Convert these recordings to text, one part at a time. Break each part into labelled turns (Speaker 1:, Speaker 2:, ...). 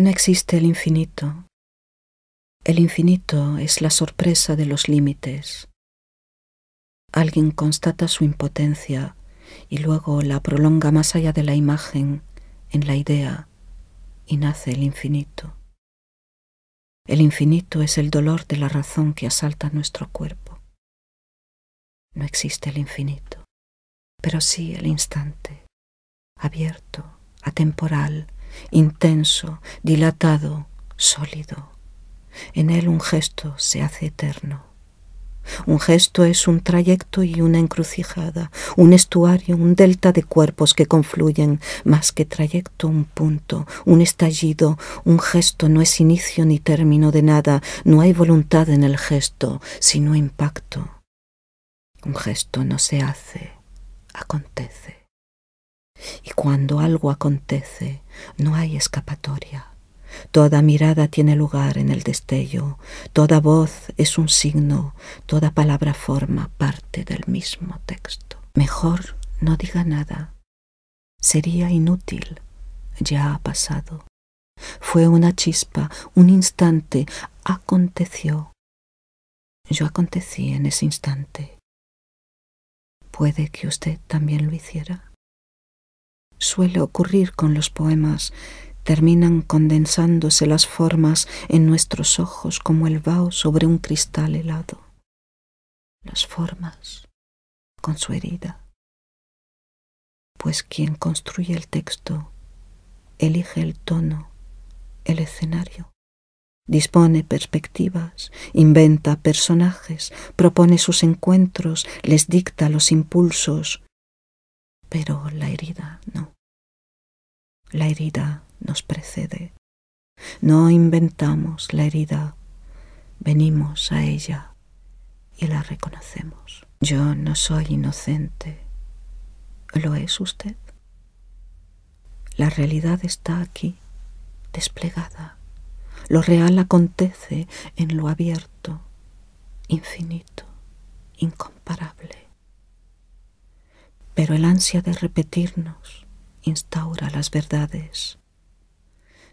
Speaker 1: No existe el infinito. El infinito es la sorpresa de los límites. Alguien constata su impotencia y luego la prolonga más allá de la imagen, en la idea, y nace el infinito. El infinito es el dolor de la razón que asalta nuestro cuerpo. No existe el infinito, pero sí el instante, abierto, atemporal, intenso, dilatado, sólido. En él un gesto se hace eterno. Un gesto es un trayecto y una encrucijada, un estuario, un delta de cuerpos que confluyen, más que trayecto un punto, un estallido, un gesto no es inicio ni término de nada, no hay voluntad en el gesto, sino impacto. Un gesto no se hace, acontece. Y cuando algo acontece, no hay escapatoria. Toda mirada tiene lugar en el destello, toda voz es un signo, toda palabra forma parte del mismo texto. Mejor no diga nada. Sería inútil. Ya ha pasado. Fue una chispa, un instante, aconteció. Yo acontecí en ese instante. Puede que usted también lo hiciera suele ocurrir con los poemas, terminan condensándose las formas en nuestros ojos como el vaho sobre un cristal helado. Las formas con su herida. Pues quien construye el texto elige el tono, el escenario, dispone perspectivas, inventa personajes, propone sus encuentros, les dicta los impulsos, pero la herida no la herida nos precede. No inventamos la herida, venimos a ella y la reconocemos. Yo no soy inocente. ¿Lo es usted? La realidad está aquí, desplegada. Lo real acontece en lo abierto, infinito, incomparable. Pero el ansia de repetirnos, instaura las verdades.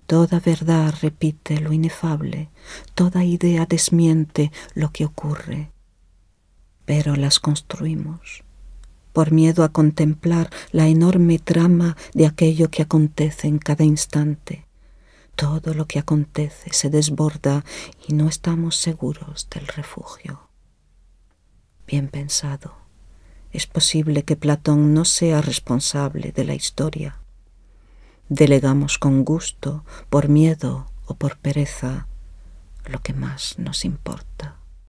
Speaker 1: Toda verdad repite lo inefable, toda idea desmiente lo que ocurre, pero las construimos por miedo a contemplar la enorme trama de aquello que acontece en cada instante. Todo lo que acontece se desborda y no estamos seguros del refugio. Bien pensado es posible que Platón no sea responsable de la historia. Delegamos con gusto, por miedo o por pereza, lo que más nos importa.